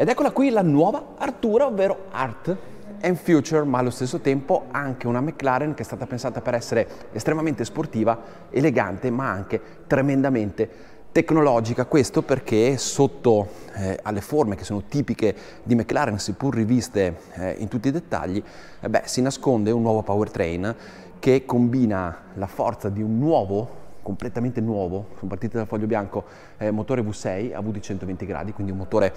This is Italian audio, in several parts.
Ed eccola qui la nuova Artura, ovvero Art and Future, ma allo stesso tempo anche una McLaren che è stata pensata per essere estremamente sportiva, elegante, ma anche tremendamente tecnologica, questo perché sotto eh, alle forme che sono tipiche di McLaren, seppur riviste eh, in tutti i dettagli, eh, beh, si nasconde un nuovo powertrain che combina la forza di un nuovo completamente nuovo, sono partite dal foglio bianco, eh, motore V6 a V di 120 gradi, quindi un motore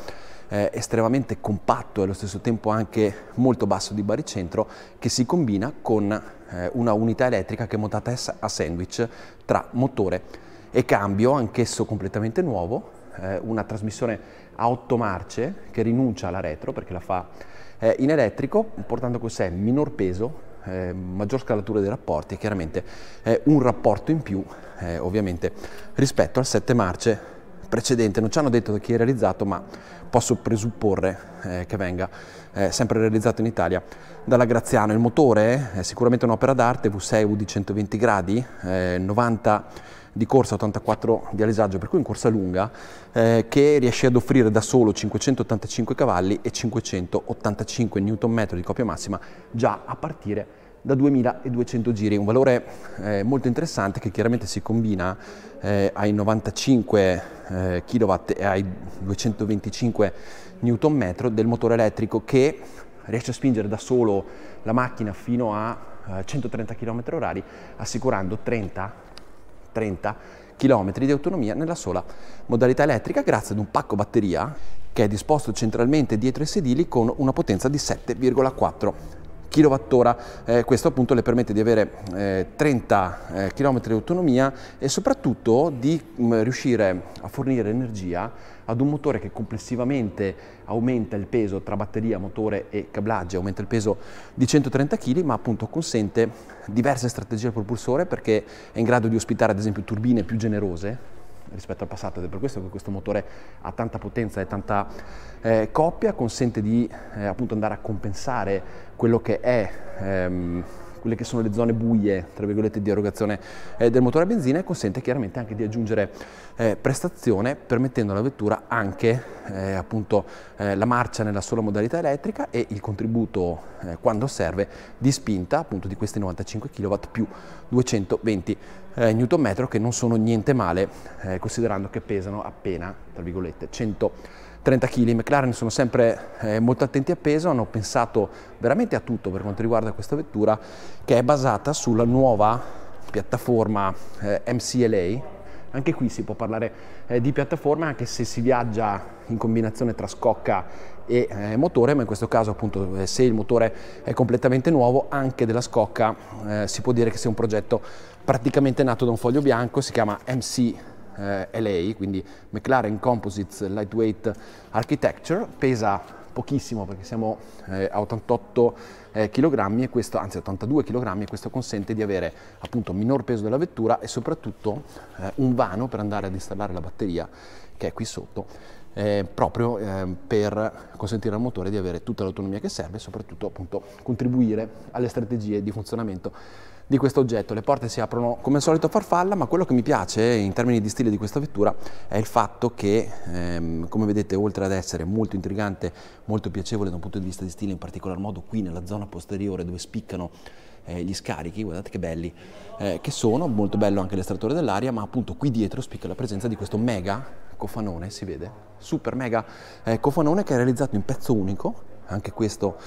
eh, estremamente compatto e allo stesso tempo anche molto basso di baricentro, che si combina con eh, una unità elettrica che è montata a sandwich tra motore e cambio, anch'esso completamente nuovo, eh, una trasmissione a 8 marce che rinuncia alla retro perché la fa eh, in elettrico, portando con sé minor peso, eh, maggior scalatura dei rapporti e chiaramente eh, un rapporto in più eh, ovviamente, rispetto al 7 marce precedente. Non ci hanno detto chi è realizzato, ma posso presupporre eh, che venga eh, sempre realizzato in Italia dalla Graziano. Il motore è sicuramente un'opera d'arte, V6 V di 120 gradi, 90 eh, di corsa 84 di alisagio, per cui in corsa lunga, eh, che riesce ad offrire da solo 585 cavalli e 585 Nm di coppia massima già a partire da 2200 giri, un valore eh, molto interessante che chiaramente si combina eh, ai 95 eh, kW e ai 225 Nm del motore elettrico che riesce a spingere da solo la macchina fino a 130 km/h eh, assicurando 30, 30 km di autonomia nella sola modalità elettrica grazie ad un pacco batteria che è disposto centralmente dietro i sedili con una potenza di 7,4 kWh, eh, questo appunto le permette di avere eh, 30 eh, km di autonomia e soprattutto di mh, mm, riuscire a fornire energia ad un motore che complessivamente aumenta il peso tra batteria, motore e cablaggio, aumenta il peso di 130 kg, ma appunto consente diverse strategie al propulsore perché è in grado di ospitare ad esempio turbine più generose rispetto al passato ed è per questo che questo motore ha tanta potenza e tanta eh, coppia, consente di eh, appunto andare a compensare quello che è ehm, quelle che sono le zone buie, tra virgolette, di erogazione eh, del motore a benzina e consente chiaramente anche di aggiungere eh, prestazione permettendo alla vettura anche eh, appunto eh, la marcia nella sola modalità elettrica e il contributo eh, quando serve di spinta appunto di questi 95 kW più 220 eh, Nm che non sono niente male considerando che pesano appena, tra virgolette, 100 kW. 30 kg. I McLaren sono sempre eh, molto attenti a peso, hanno pensato veramente a tutto per quanto riguarda questa vettura che è basata sulla nuova piattaforma eh, MCLA. Anche qui si può parlare eh, di piattaforma anche se si viaggia in combinazione tra scocca e eh, motore, ma in questo caso appunto eh, se il motore è completamente nuovo, anche della scocca eh, si può dire che sia un progetto praticamente nato da un foglio bianco, si chiama MCLA eh, LA, quindi McLaren Composites Lightweight Architecture, pesa pochissimo perché siamo eh, a 88 eh, kg e questo, anzi 82 kg e questo consente di avere appunto minor peso della vettura e soprattutto eh, un vano per andare ad installare la batteria che è qui sotto eh, proprio eh, per consentire al motore di avere tutta l'autonomia che serve e soprattutto appunto contribuire alle strategie di funzionamento di questo oggetto. Le porte si aprono come al solito a farfalla, ma quello che mi piace in termini di stile di questa vettura è il fatto che, ehm, come vedete, oltre ad essere molto intrigante, molto piacevole da un punto di vista di stile, in particolar modo qui nella zona posteriore dove spiccano eh, gli scarichi, guardate che belli eh, che sono, molto bello anche l'estrattore dell'aria, ma appunto qui dietro spicca la presenza di questo mega cofanone, si vede, super mega eh, cofanone che è realizzato in pezzo unico, anche questo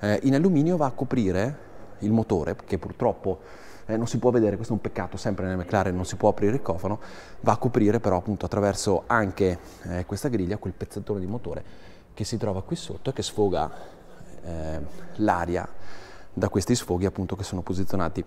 eh, in alluminio va a coprire il motore, che purtroppo eh, non si può vedere, questo è un peccato, sempre nel McLaren non si può aprire il cofano, va a coprire però appunto attraverso anche eh, questa griglia quel pezzettone di motore che si trova qui sotto e che sfoga eh, l'aria da questi sfoghi appunto che sono posizionati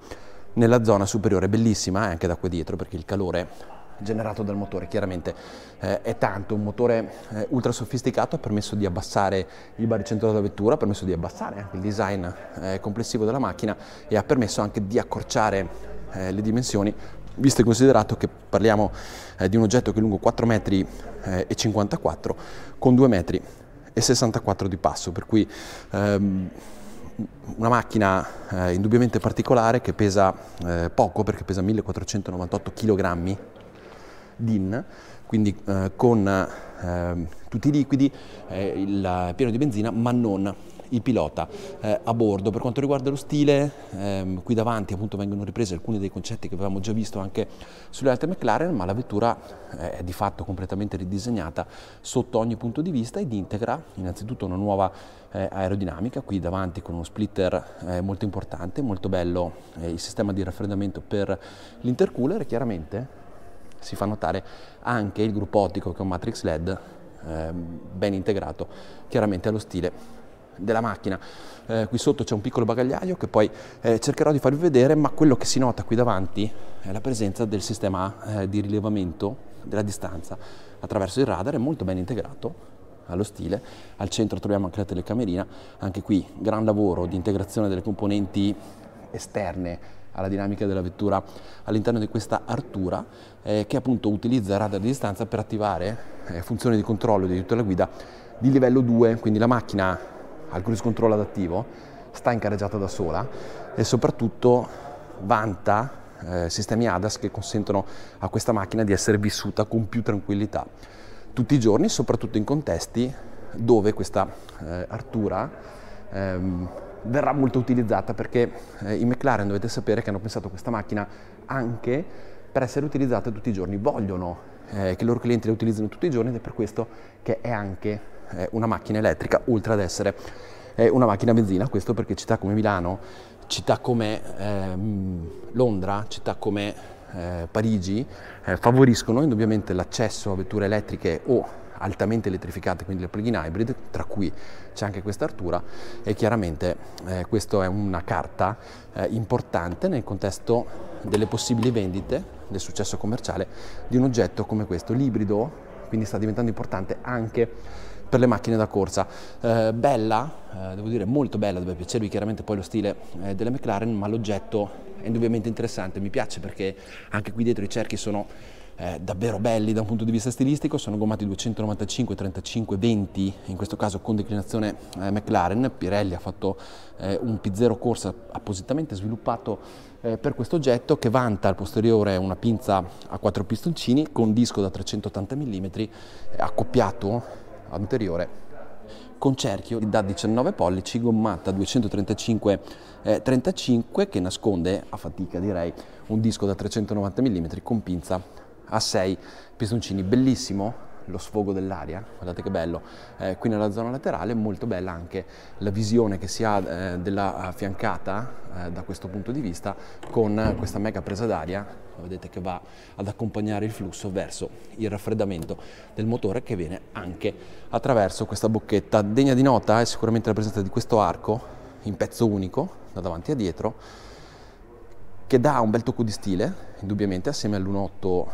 nella zona superiore, bellissima eh, anche da qui dietro perché il calore generato dal motore. Chiaramente eh, è tanto, un motore eh, ultra sofisticato ha permesso di abbassare il baricentro della vettura, ha permesso di abbassare anche il design eh, complessivo della macchina e ha permesso anche di accorciare eh, le dimensioni, visto e considerato che parliamo eh, di un oggetto che è lungo 4 eh, metri e 54 con 2 metri e 64 di passo, per cui ehm, una macchina indubbiamente particolare che pesa poco perché pesa 1498 kg DIN, quindi eh, con eh, tutti i liquidi, eh, il pieno di benzina, ma non il pilota eh, a bordo. Per quanto riguarda lo stile, ehm, qui davanti appunto vengono ripresi alcuni dei concetti che avevamo già visto anche sulle altre McLaren, ma la vettura eh, è di fatto completamente ridisegnata sotto ogni punto di vista ed integra innanzitutto una nuova eh, aerodinamica, qui davanti con uno splitter eh, molto importante, molto bello il sistema di raffreddamento per l'intercooler e chiaramente si fa notare anche il gruppo ottico che è un matrix LED eh, ben integrato chiaramente allo stile della macchina. Eh, qui sotto c'è un piccolo bagagliaio che poi eh, cercherò di farvi vedere, ma quello che si nota qui davanti è la presenza del sistema eh, di rilevamento della distanza attraverso il radar, è molto ben integrato allo stile. Al centro troviamo anche la telecamerina, anche qui gran lavoro di integrazione delle componenti esterne alla dinamica della vettura all'interno di questa artura eh, che appunto utilizza il radar di distanza per attivare eh, funzioni di controllo e di aiuto alla guida di livello 2, quindi la macchina ha il cruise control adattivo sta in carreggiata da sola e soprattutto vanta eh, sistemi ADAS che consentono a questa macchina di essere vissuta con più tranquillità tutti i giorni, soprattutto in contesti dove questa eh, artura ehm, verrà molto utilizzata perché eh, i McLaren dovete sapere che hanno pensato questa macchina anche per essere utilizzata tutti i giorni, vogliono eh, che i loro clienti la utilizzino tutti i giorni ed è per questo che è anche eh, una macchina elettrica oltre ad essere eh, una macchina a benzina, questo perché città come Milano, città come ehm, Londra, città come eh, Parigi eh, favoriscono indubbiamente l'accesso a vetture elettriche o altamente elettrificate, quindi le plug-in hybrid, tra cui c'è anche questa Artura e chiaramente eh, questa è una carta eh, importante nel contesto delle possibili vendite, del successo commerciale di un oggetto come questo, l'ibrido, quindi sta diventando importante anche per le macchine da corsa. Eh, bella, eh, devo dire molto bella, deve piacervi chiaramente poi lo stile eh, della McLaren, ma l'oggetto è indubbiamente interessante, mi piace perché anche qui dietro i cerchi sono eh, davvero belli da un punto di vista stilistico, sono gommati 295 35 20, in questo caso con declinazione eh, McLaren, Pirelli ha fatto eh, un P0 corsa appositamente sviluppato eh, per questo oggetto che vanta al posteriore una pinza a quattro pistoncini con disco da 380 mm eh, accoppiato anteriore con cerchio da 19 pollici gommata 235 eh, 35 che nasconde a fatica direi un disco da 390 mm con pinza a 6 pisoncini, bellissimo lo sfogo dell'aria, guardate che bello, eh, qui nella zona laterale molto bella anche la visione che si ha eh, della fiancata eh, da questo punto di vista con questa mega presa d'aria, vedete che va ad accompagnare il flusso verso il raffreddamento del motore che viene anche attraverso questa bocchetta. Degna di nota è sicuramente la presenza di questo arco in pezzo unico da davanti a dietro che dà un bel tocco di stile, indubbiamente assieme all'1.8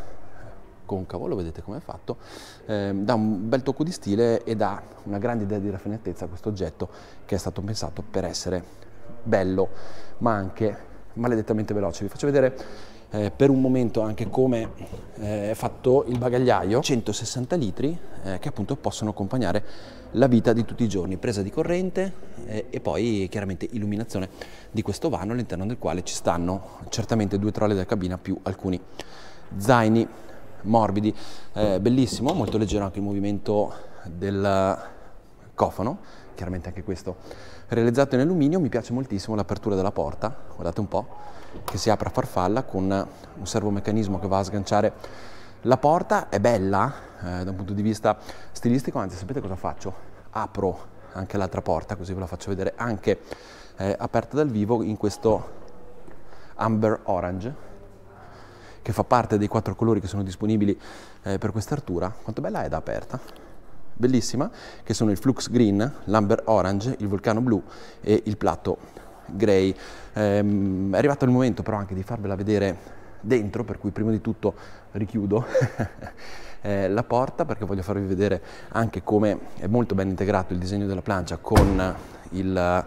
concavo, lo vedete come è fatto, eh, dà un bel tocco di stile e dà una grande idea di raffinatezza a questo oggetto che è stato pensato per essere bello ma anche maledettamente veloce. Vi faccio vedere eh, per un momento anche come eh, è fatto il bagagliaio 160 litri eh, che appunto possono accompagnare la vita di tutti i giorni presa di corrente eh, e poi chiaramente illuminazione di questo vano all'interno del quale ci stanno certamente due trolle della cabina più alcuni zaini morbidi, eh, bellissimo, molto leggero anche il movimento del cofano, chiaramente anche questo realizzato in alluminio, mi piace moltissimo l'apertura della porta, guardate un po', che si apre a farfalla con un servomeccanismo che va a sganciare la porta, è bella eh, da un punto di vista stilistico, anzi sapete cosa faccio? Apro anche l'altra porta, così ve la faccio vedere anche eh, aperta dal vivo in questo amber orange che fa parte dei quattro colori che sono disponibili eh, per artura. Quanto bella è da aperta? Bellissima, che sono il Flux Green, l'Amber Orange, il Vulcano Blu e il Plato Grey. Ehm, è arrivato il momento però anche di farvela vedere dentro, per cui prima di tutto richiudo eh, la porta perché voglio farvi vedere anche come è molto ben integrato il disegno della plancia con, il,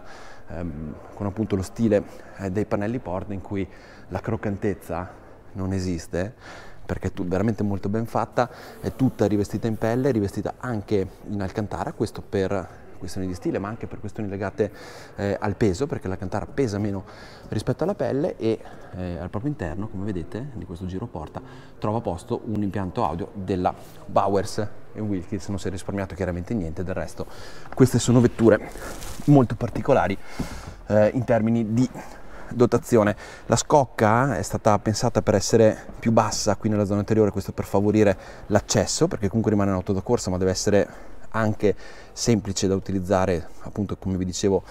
ehm, con appunto lo stile eh, dei pannelli porta in cui la croccantezza non esiste, perché è veramente molto ben fatta, è tutta rivestita in pelle, rivestita anche in alcantara, questo per questioni di stile ma anche per questioni legate eh, al peso perché l'alcantara pesa meno rispetto alla pelle e eh, al proprio interno come vedete di questo giro porta trova posto un impianto audio della Bowers e Wilkins non si è risparmiato chiaramente niente del resto queste sono vetture molto particolari eh, in termini di dotazione. La scocca è stata pensata per essere più bassa qui nella zona anteriore, questo per favorire l'accesso, perché comunque rimane un'auto da corsa, ma deve essere anche semplice da utilizzare, appunto come vi dicevo,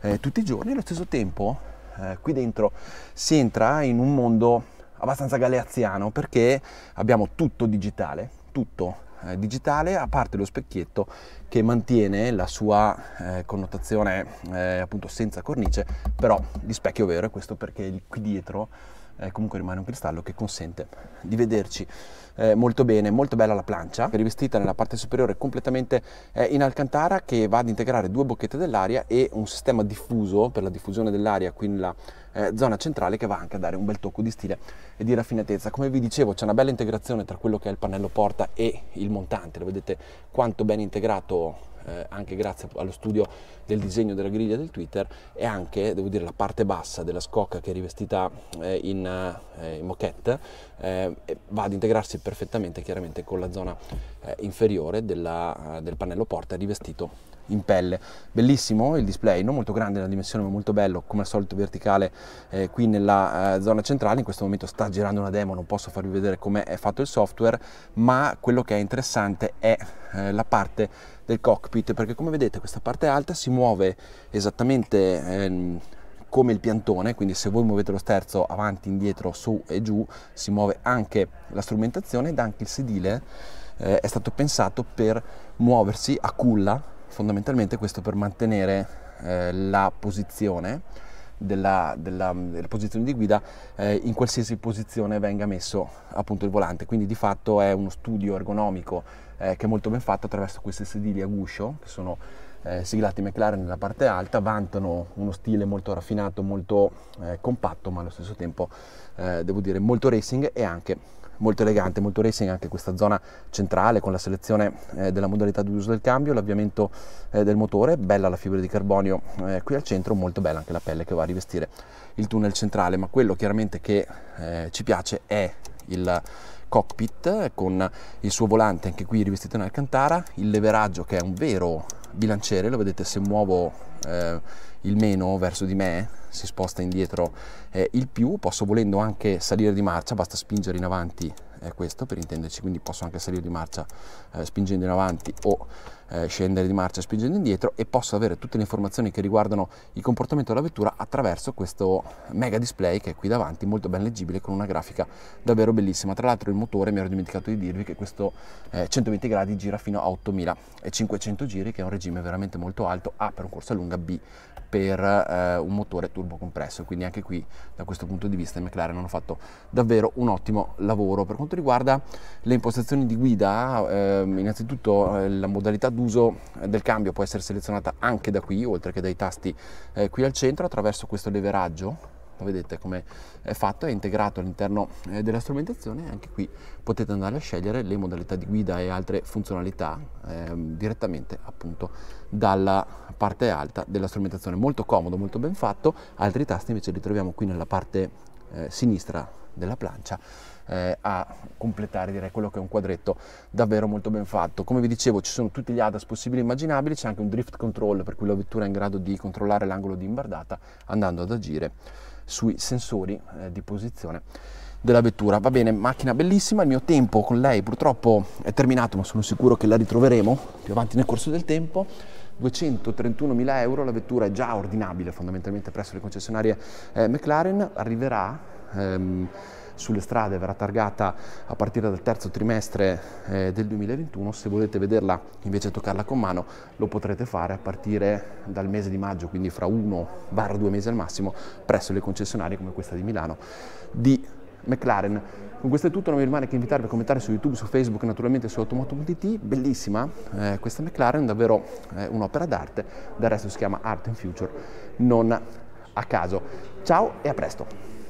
eh, tutti i giorni. Allo stesso tempo, eh, qui dentro si entra in un mondo abbastanza galeazziano perché abbiamo tutto digitale, tutto eh, digitale, a parte lo specchietto che mantiene la sua eh, connotazione eh, appunto senza cornice, però di specchio vero, è questo perché qui dietro eh, comunque rimane un cristallo che consente di vederci eh, molto bene, molto bella la plancia, rivestita nella parte superiore completamente eh, in alcantara che va ad integrare due bocchette dell'aria e un sistema diffuso per la diffusione dell'aria qui nella eh, zona centrale che va anche a dare un bel tocco di stile e di raffinatezza. Come vi dicevo c'è una bella integrazione tra quello che è il pannello porta e il montante, lo vedete quanto ben integrato eh, anche grazie allo studio del disegno della griglia del Twitter e anche, devo dire, la parte bassa della scocca che è rivestita eh, in, eh, in, moquette eh, va ad integrarsi perfettamente chiaramente con la zona eh, inferiore della, eh, del pannello porta rivestito in pelle. Bellissimo il display, non molto grande nella dimensione ma molto bello, come al solito verticale eh, qui nella eh, zona centrale, in questo momento sta girando una demo, non posso farvi vedere come è fatto il software, ma quello che è interessante è eh, la parte del cockpit, perché come vedete questa parte alta si muove esattamente ehm, come il piantone, quindi se voi muovete lo sterzo avanti, indietro, su e giù, si muove anche la strumentazione ed anche il sedile eh, è stato pensato per muoversi a culla fondamentalmente questo per mantenere eh, la posizione della, della, della, posizione di guida eh, in qualsiasi posizione venga messo appunto il volante quindi di fatto è uno studio ergonomico eh, che è molto ben fatto attraverso queste sedili a guscio che sono eh, siglati McLaren nella parte alta vantano uno stile molto raffinato molto eh, compatto ma allo stesso tempo eh, devo dire molto racing e anche molto elegante, molto racing anche questa zona centrale con la selezione eh, della modalità di uso del cambio, l'avviamento eh, del motore, bella la fibra di carbonio eh, qui al centro, molto bella anche la pelle che va a rivestire il tunnel centrale, ma quello chiaramente che eh, ci piace è il cockpit eh, con il suo volante anche qui rivestito in alcantara, il leveraggio che è un vero bilanciere, lo vedete se muovo eh, il meno verso di me, si sposta indietro eh, il più, posso volendo anche salire di marcia, basta spingere in avanti è questo per intenderci, quindi posso anche salire di marcia eh, spingendo in avanti o eh, scendere di marcia spingendo indietro e posso avere tutte le informazioni che riguardano il comportamento della vettura attraverso questo mega display che è qui davanti, molto ben leggibile con una grafica davvero bellissima. Tra l'altro il motore, mi ero dimenticato di dirvi che questo eh, 120 gradi gira fino a 8500 giri che è un regime veramente molto alto, A per un corsa lunga, B per eh, un motore turbo compresso, quindi anche qui da questo punto di vista i McLaren hanno fatto davvero un ottimo lavoro. Per quanto riguarda le impostazioni di guida, ehm, innanzitutto eh, la modalità d'uso eh, del cambio può essere selezionata anche da qui, oltre che dai tasti eh, qui al centro, attraverso questo leveraggio lo vedete come è fatto, è integrato all'interno eh, della strumentazione anche qui potete andare a scegliere le modalità di guida e altre funzionalità eh, direttamente appunto dalla parte alta della strumentazione, molto comodo, molto ben fatto, altri tasti invece li troviamo qui nella parte eh, sinistra della plancia eh, a completare direi quello che è un quadretto davvero molto ben fatto. Come vi dicevo ci sono tutti gli ADAS possibili e immaginabili, c'è anche un drift control per cui la vettura è in grado di controllare l'angolo di imbardata andando ad agire sui sensori eh, di posizione della vettura. Va bene, macchina bellissima, il mio tempo con lei purtroppo è terminato, ma sono sicuro che la ritroveremo più avanti nel corso del tempo. 231.000 euro, la vettura è già ordinabile fondamentalmente presso le concessionarie eh, McLaren, arriverà ehm, sulle strade, verrà targata a partire dal terzo trimestre eh, del 2021, se volete vederla invece toccarla con mano lo potrete fare a partire dal mese di maggio, quindi fra 1-2 mesi al massimo, presso le concessionarie come questa di Milano di McLaren. Con questo è tutto, non mi rimane che invitarvi a commentare su YouTube, su Facebook, naturalmente su automoto.it, bellissima eh, questa McLaren, davvero eh, un'opera d'arte, del resto si chiama Art in Future, non a caso. Ciao e a presto!